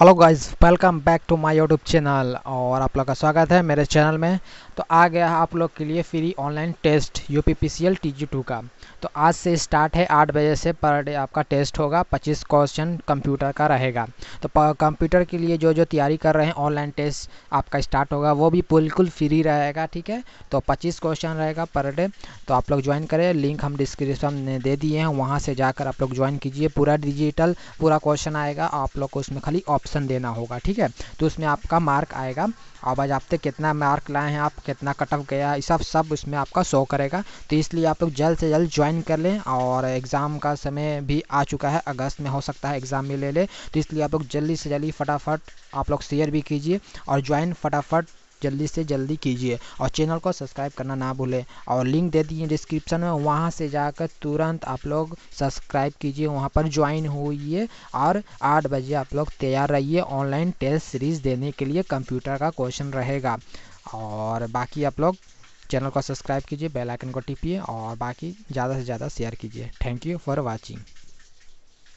hello guys welcome back to my YouTube channel और आप लोग का स्वागत है मेरे चैनल में तो आ गया आप लोग के लिए free online test U P P C L T G two का तो आज से स्टार्ट है आठ बजे से पर डे आपका टेस्ट होगा पच्चीस क्वेश्चन कंप्यूटर का रहेगा तो कंप्यूटर के लिए जो जो तैयारी कर रहे हैं ऑनलाइन टेस्ट आपका स्टार्ट होगा वो भी बिल्कुल फ्री रहेगा ठीक है तो पच्चीस क्वेश्चन रहेगा पर डे तो आप लोग ज्वाइन करें लिंक हम डिस्क्रिप्शन में दे दिए हैं वहाँ से जाकर आप लोग ज्वाइन कीजिए पूरा डिजिटल पूरा क्वेश्चन आएगा आप लोग को उसमें खाली ऑप्शन देना होगा ठीक है तो उसमें आपका मार्क आएगा और बजाबते कितना मार्क लाए हैं आप कितना कट ऑफ गया सब सब उसमें आपका शो करेगा तो इसलिए आप लोग जल्द से जल्द ज्वाइन कर लें और एग्ज़ाम का समय भी आ चुका है अगस्त में हो सकता है एग्ज़ाम में ले लें तो इसलिए आप लोग जल्दी से जल्दी फटाफट आप लोग शेयर भी कीजिए और ज्वाइन फटाफट जल्दी से जल्दी कीजिए और चैनल को सब्सक्राइब करना ना भूलें और लिंक दे दिए डिस्क्रिप्शन में वहाँ से जाकर तुरंत आप लोग सब्सक्राइब कीजिए वहाँ पर ज्वाइन होइए और आठ बजे आप लोग तैयार रहिए ऑनलाइन टेस्ट सीरीज़ देने के लिए कंप्यूटर का क्वेश्चन रहेगा और बाकी आप लोग चैनल को सब्सक्राइब कीजिए बेल आइकन को टिपिए और बाकी ज़्यादा से ज़्यादा शेयर कीजिए थैंक यू फॉर वाचिंग